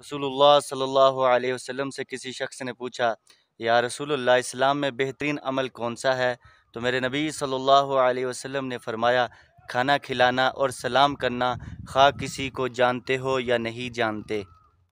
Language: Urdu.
رسول اللہ صلی اللہ علیہ وسلم سے کسی شخص نے پوچھا یا رسول اللہ اسلام میں بہترین عمل کون سا ہے تو میرے نبی صلی اللہ علیہ وسلم نے فرمایا کھانا کھلانا اور سلام کرنا خواہ کسی کو جانتے ہو یا نہیں جانتے